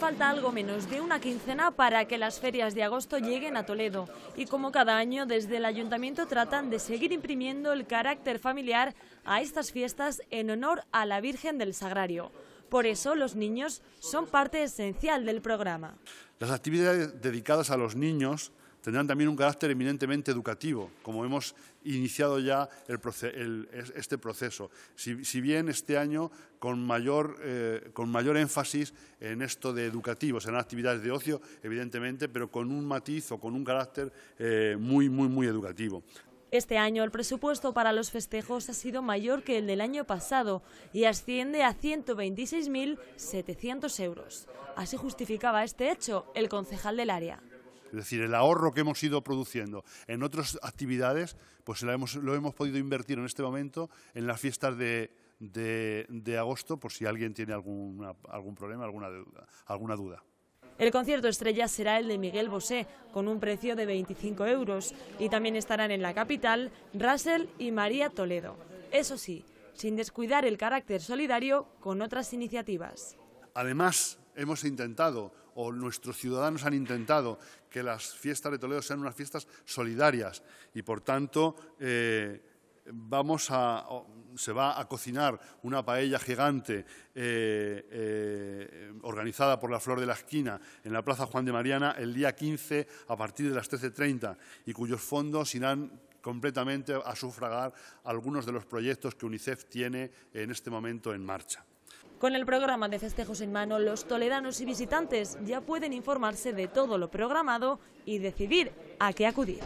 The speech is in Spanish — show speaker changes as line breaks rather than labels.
falta algo menos de una quincena para que las ferias de agosto lleguen a Toledo y como cada año desde el ayuntamiento tratan de seguir imprimiendo el carácter familiar a estas fiestas en honor a la Virgen del Sagrario. Por eso los niños son parte esencial del programa.
Las actividades dedicadas a los niños tendrán también un carácter eminentemente educativo, como hemos iniciado ya este proceso. Si, bien este año con mayor, eh, con mayor énfasis en esto de educativos, en actividades de ocio, evidentemente, pero con un matiz o con un carácter eh, muy, muy, muy educativo.
Este año el presupuesto para los festejos ha sido mayor que el del año pasado y asciende a 126.700 euros. Así justificaba este hecho el concejal del área.
Es decir, el ahorro que hemos ido produciendo en otras actividades, pues lo hemos, podido invertir en este momento en las fiestas de, agosto, por si alguien tiene algún problema, alguna, alguna duda.
El concierto estrella será el de Miguel Bosé, con un precio de 25 euros, y también estarán en la capital Russell y María Toledo. Eso sí, sin descuidar el carácter solidario con otras iniciativas.
Además, hemos intentado nuestros ciudadanos han intentado que las fiestas de Toledo sean unas fiestas solidarias y, por tanto, eh, se va a cocinar una paella gigante eh, eh, organizada por la Flor de la Esquina en la Plaza Juan de Mariana el día 15 a partir de las 13.30 y cuyos fondos irán completamente a sufragar algunos de los proyectos que UNICEF tiene en este momento en marcha.
Con el programa de festejos en mano, los toledanos y visitantes ya pueden informarse de todo lo programado y decidir a qué acudir.